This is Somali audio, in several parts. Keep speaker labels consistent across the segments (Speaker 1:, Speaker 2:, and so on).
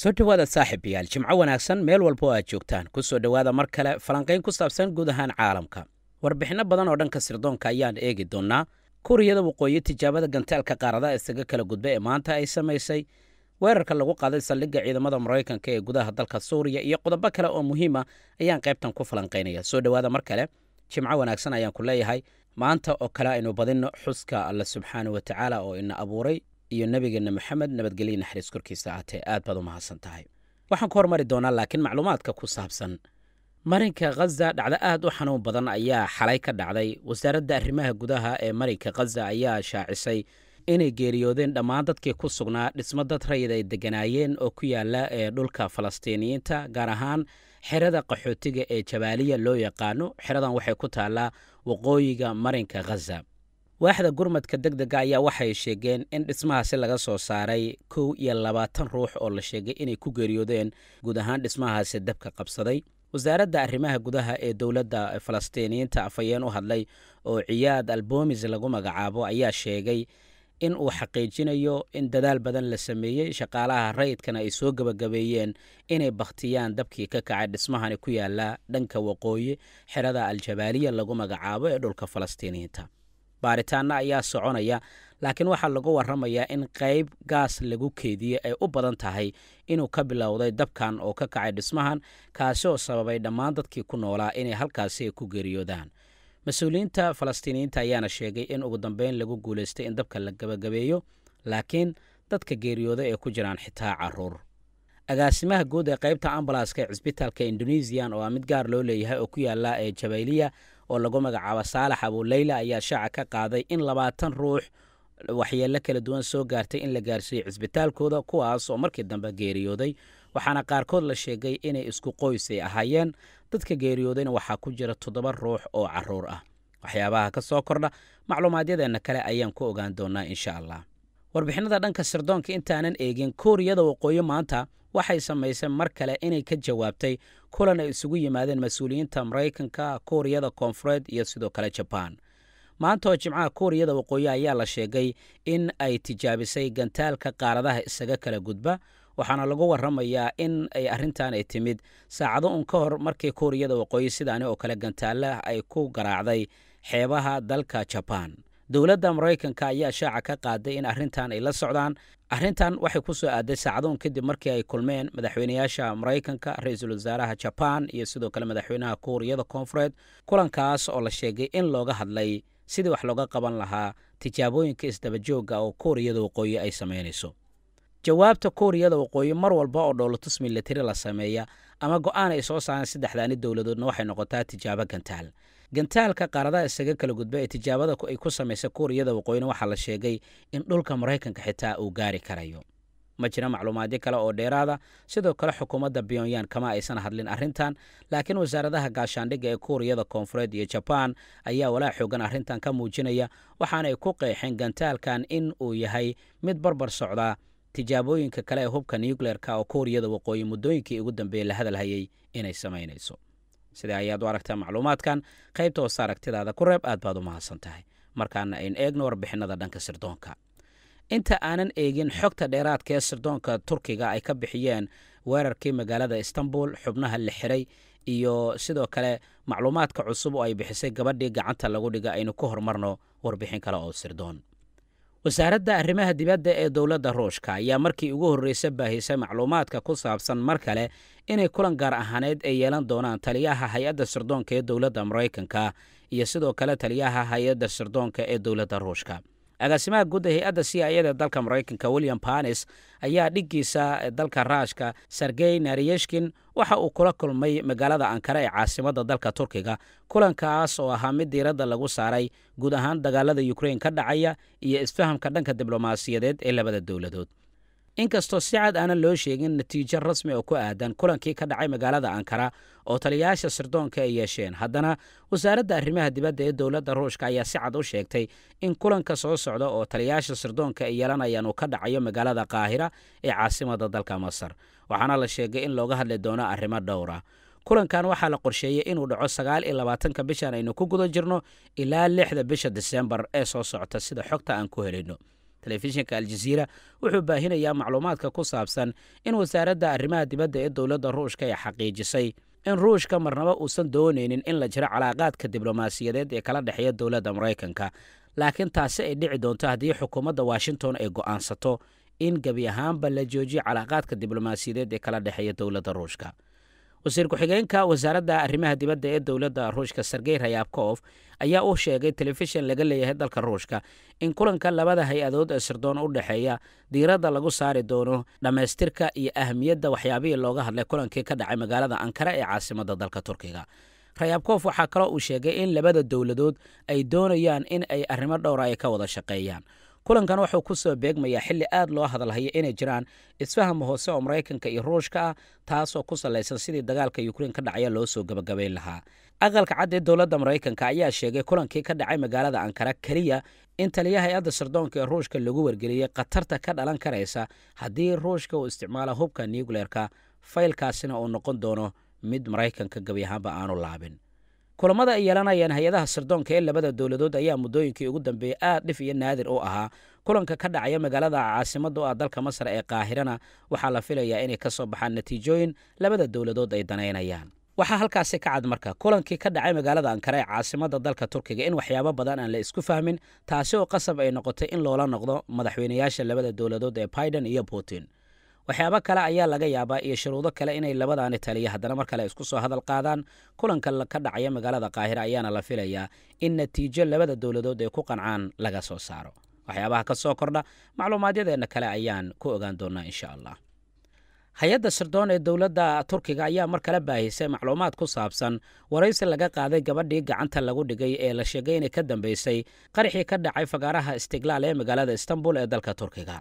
Speaker 1: soo dhowaada saaxiibayaal jimco wanaagsan meel walba oo aad joogtaan ku soo dhowaada mar kale falanqayn ku saabsan guud ahaan caalamka warbixinno badan oo dhanka sirdoonka ayaan eegi doonnaa kuuriyada waqooyi tijaabada gantaalka qaaradaha isaga kala gudba ee maanta ay samaysay weerarka lagu qaaday saldhigga ciidamada maraykanka ee gudaha dalka suuriya iyo qodobo kale oo muhiima ah ayaan qaybtan ku falanqaynaya soo dhowaada mar kale jimco wanaagsan ayaan ku leeyahay maanta oo kale aynu badinno xuska alla subxaanah wa tacaala oo ina abuuray iyo nabigeena maxamed nabadgelyo naxariis korkiisa aatee aad baad u mahadsan tahay waxaan ku hormari doonaa laakiin macluumaadka ku saabsan marinka khaza dhacda aad u xanuun badan ayaa xalay ka dhacday wasaaradda arrimaha gudaha ee marinka khaza ayaa shaacisay inay geeriyoodeen dhammaan dadkii ku sugnaa dhismo dad rayid ay degganaayeen oo ku yaala ee eh, dhulka falastiiniyiinta gaar ahaan xerada qaxootiga ee jabaaliya loo yaqaano xeradan waxay ku taallaa waqooyiga marinka khaza waaxda gurmadka deg dega ayaa waxay sheegeen in dhismahaasi laga soo saaray kow iyo labaatan ruux oo la sheegay inay ku geeriyoodeen guud ahaan dhismahaasi dabka qabsaday wasaaradda arrimaha gudaha ee dowladda falastiiniyiinta afhayeen u hadlay oo ciyaad albomis lagu magacaabo ayaa sheegay in uu xaqiijinayo in dadaal badan la sameeyey shaqaalaha rayidkana ay soo gebagabeeyeen inay bakhtiyaan dabkii ka kacay dhismahani ku yaala dhanka waqooyi xerada aljabaaliya lagu magacaabo ee dhulka falastiiniyiinta baaritaana ayaa soconaya laakiin waxaa lagu warramayaa in qayb gaas lagu keediye ay u badan tahay inuu ka bilowday dabkan oo ka kacay dhismahan kaasi oo sababay dhammaan dadkii ku noolaa inay halkaasi ku geeriyoodaan mas-uuliyiinta falastiiniyiinta ayaana sheegay in ugu dambeyn lagu guulaystay in dabka la gabagabeeyo laakiin dadka geeriyooda ee ku jiraan xitaa caruur agaasimaha guud ee qaybta ambalaaska ee cisbitaalka indonesiyan oo aa ah mid gaar loo leeyahay oo ku yaalla ee jabayliya oo lagu magacaabo saalax abuleyla ayaa shaaca ka qaaday in labaatan ruux waxyeelo kala duwan soo gaartay in la gaarsiiyo cisbitaalkooda kuwaas oo markii dambe geeriyooday waxaana qaarkood la sheegay inay isku qoys ay ahaayeen dadka geeriyoodayna waxaa ku jira toddoba ruux oo caruur ah waxyaabaha ka soo kordha macluumaadyadeenna kale ayaan ku ogaan doonnaa insha allah warbixinada dhanka sirdoonka intaanan eegin kuuriyada waqooyi maanta waxay samaysay mar kale inay ka jawaabtay kulan ay isugu yimaadeen mas-uuliyiinta maraykanka kuuriyada koonfureed iyo sidoo kale jabaan maanta oo jimcaha kuuriyada waqooyi ayaa la sheegay in ay tijaabisay gantaalka qaaradaha isaga kala gudba waxaana lagu warramayaa in ay arrintan ay timid saacado un ka hor markii kuuriyada waqooyi sidaani oo kale gantaalaha ay ku garaacday xeebaha dalka jabaan dowladda maraykanka ayaa shaaca ka qaaday in arrintan ay la socdaan arrintan waxay ku soo aaday saacadoon kadib markii ay kulmeen madaxweynayaasha maraykanka ra-iisul wasaaraha jabaan iyo sidoo kale madaxweynaha kuuriyada koonfureed kulankaas oo la sheegay in looga hadlay sidii wax looga qaban lahaa tijaabooyinka isdabajooga oo kuuriyada waqooyi ay samaynayso jawaabta kuuriyada waqooyi mar walba oo dhoolotusmilitari la sameeya ama go-aan ay soo saareen saddexdaani dowladoodna waxay noqotaa tijaabo gantaal gantaalka qaaradaha isaga kala gudba ee tijaabada ay ku samaysa kuuriyada waqooyina waxaa la sheegay in dhulka maraykanka xitaa uu gaari karayo ma jira macluumaadyo kale oo dheeraada sidoo kale xukuumadda pyonyan kama aysan hadlin arintan laakiin wasaaradaha gaashaandhigga ee kuuriyada koonfureed iyo jabaan ayaa walaa xoogan arintan ka muujinaya waxaana ay ku qeexeen gantaalkan in uu yahay mid barbar socdaa tijaabooyinka kale ee hubka nucleerka oo kuuriyada waqooyi muddooyinkii ugu dambeeye la hadalhayay inay samaynayso sida ayaad u aragtaa macluumaadkan qaybta hoose aragtidaada ku reeb aad baad u mahadsan tahay markaana ayn eegno warbixinada dhanka sirdoonka inta aanan eegin xogta dheeraadka ee sirdoonka turkiga ay ka bixiyeen weerarkii magaalada istanbul xubnaha la xiray iyo sidoo kale macluumaadka cusub oo ay bixisay gabadhii gacanta lagu dhiga aynu ku hormarno warbixin kale oo sirdoon wasaaradda arrimaha dibadda ee dowladda ruushka ayaa markii ugu horreysa baahisay macluumaadka ku saabsan mar kale inay kulan gaar ahaaneed ay yeelan doonaan taliyaha hay-adda sirdoonka ee dowladda maraykanka iyo sidoo kale taliyaha hay-adda sirdoonka ee dowladda ruushka agaasimaha guud ee hay-adda c iyada dalka maraykanka william panes ayaa dhiggiisa eh, dalka raashka sergey nariyeshkin waxa uu kula kulmay magaalada ankara ee caasimadda dalka turkiga kulankaas oo ahaa mid diiradda lagu saaray guud ahaan dagaalada yukrain ka dhacaya iyo isfahamka dhanka diblomaasiyadeed ee labada dowladood inkastoo si cad aana loo sheegin natiijo rasmi oo ku aadan kulankii ka dhacay magaalada ankara oo taliyaasha sirdoonka ay yeesheen haddana wasaaradda arrimaha dibadda ee dowladda ruushka ayaa si cad u sheegtay in kulanka soo socda oo taliyaasha sirdoonka ay yeelanayaan uu ka dhacayo magaalada kaahira ee caasimada dalka masar waxaana la sheegay in looga hadli doono arrimo dhowra ah. kulankan waxaa la qorsheeyey inuu dhaco sagaal iyo labaatanka bishan aynu ku guda jirno ilaa lixda bisha diseembar ee soo socota sida xogta aan ku helino telefishinka aljaziira wuxuu baahinayaa macluumaadka ku saabsan in wasaaradda arrimaha dibadda ee dowladda ruushka ay xaqiijisay in ruushka marnaba uusan doonaynin in la jiro calaaqaadka diblomaasiyadeed ee kala dhexeeya dowladda maraykanka laakiin taasi ay dhici doonto haddii xukuumadda washington ay go'aansato in gebi ahaanba la joojiyo calaaqaadka diblomaasiyadeed ee kala dhexeeya dowladda ruushka wasiir ku-xigeenka wasaaradda arrimaha dibadda ee dowladda ruushka sergey rayabkof ayaa u sheegay telefishin laga leeyahay dalka ruushka in kulanka labada hay-adood ee sirdoon u dhexeeya diiradda lagu saari doono dhammaystirka iyo ahmiyadda waxyaabihii looga hadlay kulankii ka dhacay magaalada ankara ee caasimadda dalka turkiga rayabkof waxaa kaloo uu sheegay in labada dowladood ay doonayaan in ay arrimo dhowra ay ah ka wada shaqeeyaan kulankan wuxuu ku soo beegmayaa xilli aad loo hadalhayo inay jiraan isfaham hoose oo maraykanka iyo ruushka ah taasoo ku salaysan sidii dagaalka yukrain ka dhacaya loo soo gabagabayn lahaa aqalka cad ee dowladda maraykanka ayaa sheegay kulankii ka dhacay magaalada ankara keliya in taliya hay-adda sirdoonka ee ruushka lagu wargeliyey khatarta ka dhalan karaysa haddii ruushka uu isticmaalo hubka nuukleerka faylkaasina uu noqon doono mid maraykanka gebi ahaanba aanu laabin kulamada ay yeelanayaan hay-adaha sirdoonka ee labada dowladood ayaa muddooyinkii ugu dambeeyey aad dhif iyo naadir u ahaa kulanka ka dhacaya magaalada caasimadda u ah dalka masar ee kaahirana waxaa la filayaa inay ka soo baxaan natiijooyin labada dowladood ay danaynayaan waxaa halkaasi ka cad marka kulankii ka dhacay magaalada ankara ee caasimadda dalka turkiga in waxyaabo badan aan la isku fahmin taasi oo qasab ay noqotay in loola noqdo madaxweynayaasha labada dowladood ee biden iyo putin waxyaabo kale ayaa laga yaabaa iyo shuruudo kale inay labadaani taliya haddana mar kale isku soo hadal qaadaan kulanka ka dhacaya magaalada qaahira ayaana la filayaa in natiijo labada dowladood ay ku qancaan laga soo saaro waxyaabaha ka soo kordha macluumaadyadeenna kale ayaan ku ogaan doonaa insha allah hay-adda sirdoon ee dowladda turkiga ayaa mar kale baahisay macluumaad ku saabsan waraysi laga qaaday gabadhii gacanta lagu dhigay ee la sheegay inay ka dambaysay qarixii ka dhacay fagaaraha istiglaal ee magaalada istanbul ee dalka turkiga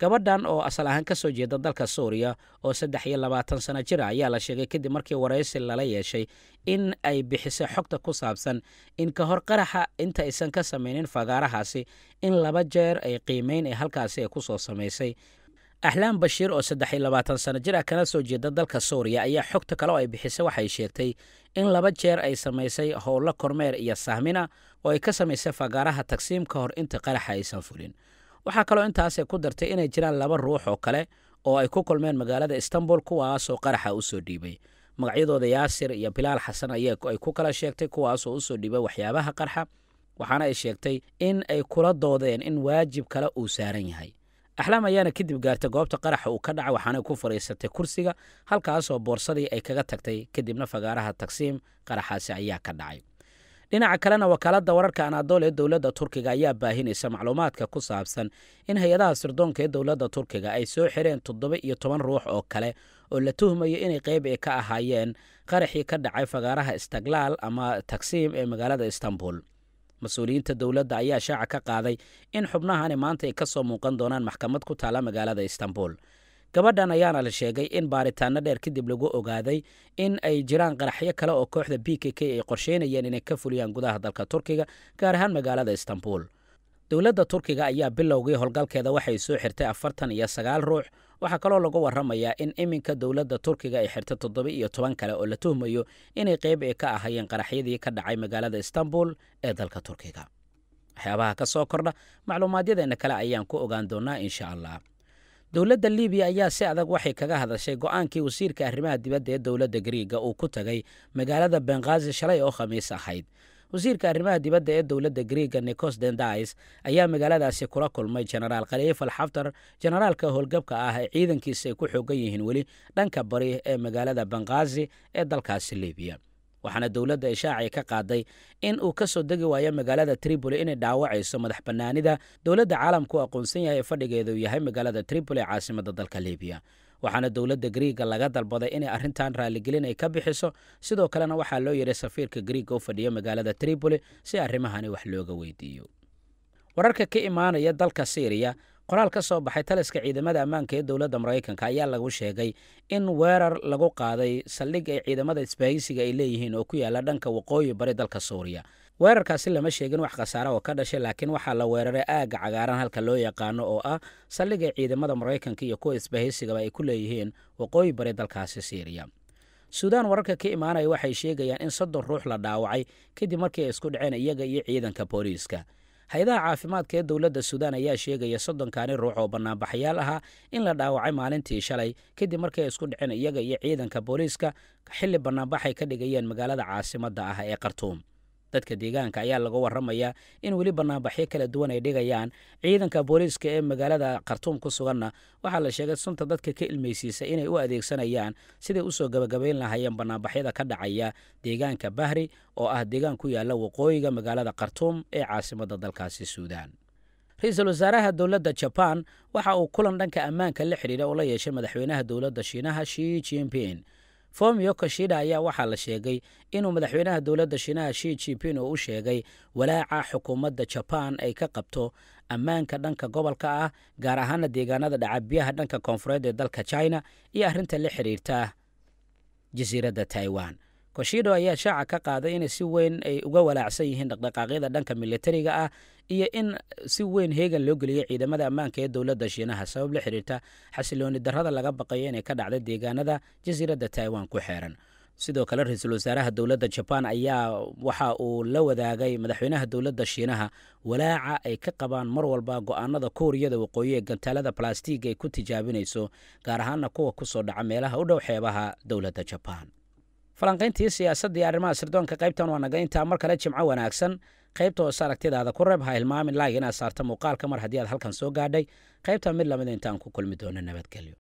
Speaker 1: gabadhan oo asal ahaan ka soo jeeda dalka suuriya oo saddex iyo labaatan sano jira ah, ayaa la sheegay kadib markii waraysi lala yeeshay in ay bixisay xogta ku saabsan in kahor qaraxa inta aysan ka samaynin fagaarahaasi in laba jeer ay qiimeyn ee halkaasi ay ku soo samaysay axlaam bashiir oo saddex iyo labaatan sano jir a ah kana soo jeeda dalka suuriya ayaa xogta kale oo ay bixisay waxay sheegtay in laba jeer ay samaysay howlo kormeer iyo sahmina oo ay ka samaysay fagaaraha tagsiim ka hor inta qaraxa aysan fulin waxaa kaloo intaasay ku dartay inay jiraan laba ruux oo kale oo ay ku kulmeen magaalada istanbul kuwaasoo qaraxa usoo dhiibay magacyadooda yaasir iyo bilaal xasan ay ku kala sheegtay kuwaasoo usoo dhiibay waxyaabaha qarxa waxaana ay sheegtay in ay kula doodeen in waajib kale uu saaran yahay axlaam ayaana kadib gaartay goobta qaraxa uu ka dhaca waxaanay ku fadhiisatay kursiga halkaasoo boorsadii ay kaga tagtay kadibna fagaaraha tagsiim qaraxaasi ayaa ka dhacay dhinaca kalena wakaaladda wararka anaadool ee dowladda turkiga ayaa baahinaysa macluumaadka ku saabsan in hay-adaha sirdoonka ee dowladda turkiga ay soo xireen toddoba iyo toban ruux oo kale oo la tuhmayo inay qayb ay ka ahaayeen qaraxii ka dhacay fagaaraha istaglaal ama taksiim ee magaalada istanbul mas-uuliyiinta dowladda ayaa shaaca ka qaaday in xubnahaani maanta ay ka soo muuqan doonaan maxkamad ku taala magaalada istanbul gabadhan ayaana la sheegay in baaritaano dheer kadib lagu ogaaday in ay jiraan qaraxyo kale oo kooxda b k k ay qorsheynayeen inay ka fuliyaan gudaha dalka turkiga gaar ahaan magaalada istanbul dowladda turkiga ayaa bilowgii howlgalkeeda waxay soo xirtay afartan iyo sagaal ruux waxaa kaloo lagu warramayaa in iminka dowladda turkiga ay xirtay toddoba iyo toban kale oo la tuhmayo inay qayb ay ka ahaayeen qaraxyadii ka dhacay magaalada istanbul ee dalka turkiga waxyaabaha ka soo kordha macluumaadyadeenna kale ayaan ku ogaan doonnaa insha allah dowladda libiya ayaa si adag waxay kaga hadashay go'aankii wasiirka arrimaha dibadda ee dowladda gariiga uu ku tagay magaalada bengazi shalay oo khamiis ahayd wasiirka arrimaha dibadda ee dowladda gariiga nikos dendais ayaa magaaladaasi kula kulmay genaraal khaliifal xaftar jenaraalka howlgabka ah ee ciidankiisa ay ku xoogan yihiin weli dhanka bari ee magaalada bengazi ee dalkaasi libiya waxaana dowladda ishaacay ka qaaday in uu ka soo degi waayo magaalada tripoli inay dhaawacayso madax bannaanida dowladda caalamka aqoonsan yahay ee fadhigeedu yahay magaalada tripoli ee caasimadda dalka libiya waxaana dowladda griiga laga dalbaday inay arrintan raaligelin ay ka bixiso sidoo kalena waxaa loo yidhi safiirka griiga u fadhiya magaalada tripoli si arrimahani wax looga weydiiyo wararka ka imaanaya dalka syriya qoraal ka soo baxay taliska ciidamada ammaanka ee dowladda maraykanka ayaa lagu sheegay in weerar lagu qaaday saldhig ay ciidamada isbaahisiga ay leeyihiin oo ku yaala dhanka waqooyi bari dalka suuriya weerarkaasi lama sheegin wax khasaare oo ka dhashay laakiin waxaa la weeraray aagga cagaaran halka loo yaqaano oo ah saldhig ay ciidamada maraykanka iyo kuwa isbaahisigaba ay ku leeyihiin waqooyi bari dalkaasi siiriya suudaan wararka ka imaanaya waxay sheegayaan in soddon ruux la dhaawacay kadib markii ay isku dhaceen iyaga iyo ciidanka booliiska hay-adaha caafimaadka ee dowladda suudaan ayaa sheegaya soddonkaani ruux oo banaanbaxayaal ahaa in la dhaawacay maalintii shalay kadib markay isku dhaceen iyaga iyo ciidanka booliiska xilli bannaanbaxay ka dhigayeen magaalada caasimadda ah ee khartuum dadka deegaanka ayaa laga warramaya in weli banaanbaxyo kala duwan ay dhigayaan ciidanka booliiska ee magaalada khartuum ku suganna waxaa la sheegay sunta dadka ka ilmaysiisa inay u adeegsanayaan siday usoo gabagabayn lahaayeen banaanbaxyada ka dhacaya deegaanka bahri oo ah deegaan ku yaalla waqooyiga magaalada khartuum ee caasimadda dalkaasi suudaan ra-iisul wasaaraha dowladda jabaan waxa uu kulan dhanka ammaanka la xidhiidha ula yeeshay madaxweynaha dowladda shiinaha shi jinping fomio kashida ayaa waxaa la sheegay inuu madaxweynaha dowladda shiinaha shi jipin uu u sheegay walaaca xukuumadda jabaan ay ka qabto ammaanka dhanka gobolka ah gaar ahaana deegaanada dhacabiyaha dhanka koonfureed ee dalka china iyo arrinta la xidhiirta jasiiradda taiwan koshidho ayaa shaaca ka qaaday inay si weyn ay uga walaacsan yihiin dhaqdhaqaaqyada dhanka milatariga ah iyo in si weyn heegan loo geliyay ciidamada ammaanka ee dowladda shiinaha sabab la xiriirta xasilooni darrada laga baqayo inay ka dhacda deegaanada jasiiradda taiwan ku xeeran sidoo kale ra-iisul wasaaraha dowladda jabaan ayaa waxa uu la wadaagay madaxweynaha dowladda shiinaha walaaca ay ka qabaan mar walba go'aanada kuuriyada waqooyi ee gantaalada balastiig ay ku tijaabinayso gaar ahaana kuwa ku soo dhaca meelaha u dhow xeebaha dowladda jabaan falanqayntii siyaasadda iyo arrimaha sirdoonka qaybtan waa naga intaa mar kale jimco wanaagsan qaybta hoose aragtidaada ku reeb ha ilmaamin laag inaad saarta muuqaalka mar haddii aad halkan soo gaadhay qaybta mid lamida intaan ku kulmi doono nabadgelyo